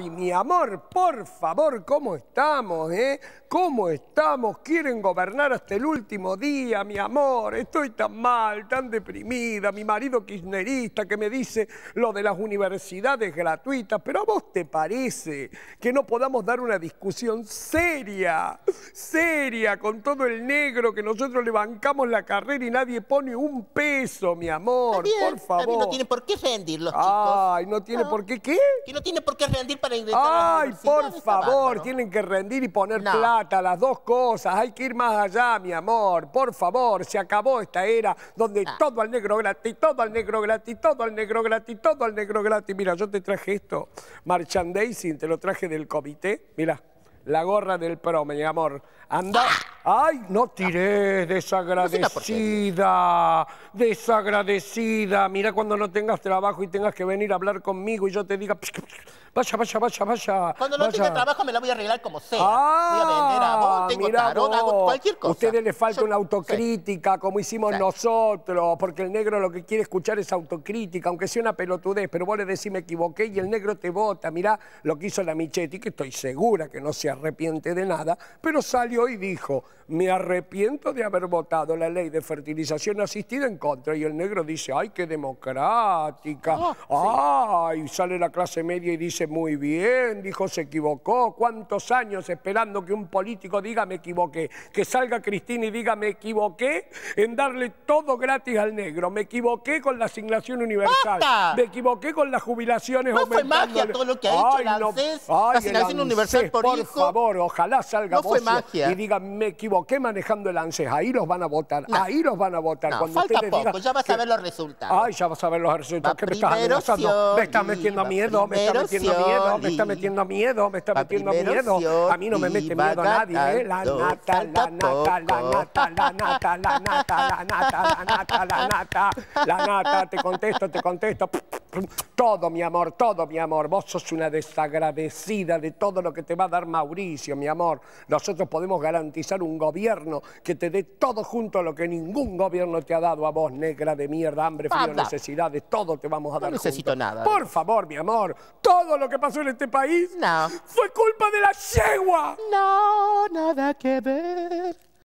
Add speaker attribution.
Speaker 1: Ay, mi amor, por favor, ¿cómo estamos, eh? ¿Cómo estamos? Quieren gobernar hasta el último día, mi amor. Estoy tan mal, tan deprimida. Mi marido kirchnerista que me dice lo de las universidades gratuitas. Pero ¿a vos te parece que no podamos dar una discusión seria, seria, con todo el negro que nosotros le bancamos la carrera y nadie pone un peso, mi amor? por favor. no tiene por qué rendir los chicos. Ay, no tiene ah. por qué, ¿qué? Que no tiene por qué rendir para Ay, por favor, tienen que rendir y poner plata, las dos cosas. Hay que ir más allá, mi amor. Por favor, se acabó esta era donde ah. todo al negro gratis, todo al negro gratis, todo al negro gratis, todo al negro gratis. Mira, yo te traje esto, merchandising, te lo traje del comité. Mira, la gorra del pro, mi amor. Anda. Ah. ¡Ay, no tiré! Desagradecida. Desagradecida. Mira cuando no tengas trabajo y tengas que venir a hablar conmigo y yo te diga. Vaya, vaya, vaya, vaya. Cuando no tenga trabajo me la voy a arreglar como sea. Ah, voy a vender a vos, cualquier cosa. ustedes les falta una autocrítica, como hicimos nosotros, porque el negro lo que quiere escuchar es autocrítica, aunque sea una pelotudez, pero vos le decís me equivoqué y el negro te vota. Mirá lo que hizo la Michetti, que estoy segura que no se arrepiente de nada, pero salió y dijo, me arrepiento de haber votado la ley de fertilización asistida en contra. Y el negro dice, ay, qué democrática, ah, ay, sale la clase media y dice, muy bien, dijo se equivocó, cuántos años esperando que un político diga me equivoqué, que salga Cristina y diga me equivoqué en darle todo gratis al negro, me equivoqué con la asignación universal, me equivoqué con las jubilaciones no fue magia todo lo que ha hecho el ANSES, la asignación universal por, por favor, ojalá salga y diga me equivoqué manejando el ANSES, ahí los van a votar, ahí los van a votar. Cuando falta poco, ya vas a ver los resultados. Ay, ya vas a ver los resultados, me estás me estás metiendo miedo, me estás metiendo me está metiendo miedo, me está metiendo miedo. A mí no me mete miedo a nadie. ¿eh? La nata, la nata, la nata, la nata, la nata, la nata, la nata, la nata. La nata, te contesto, te contesto. Todo, mi amor, todo, mi amor. Vos sos una desagradecida de todo lo que te va a dar Mauricio, mi amor. Nosotros podemos garantizar un gobierno que te dé todo junto a lo que ningún gobierno te ha dado a vos, negra de mierda, hambre, frío, necesidades. Todo te vamos a no dar necesito nada. Por favor, mi amor, todo lo que pasó en este país no. fue culpa de la yegua. No, nada que ver.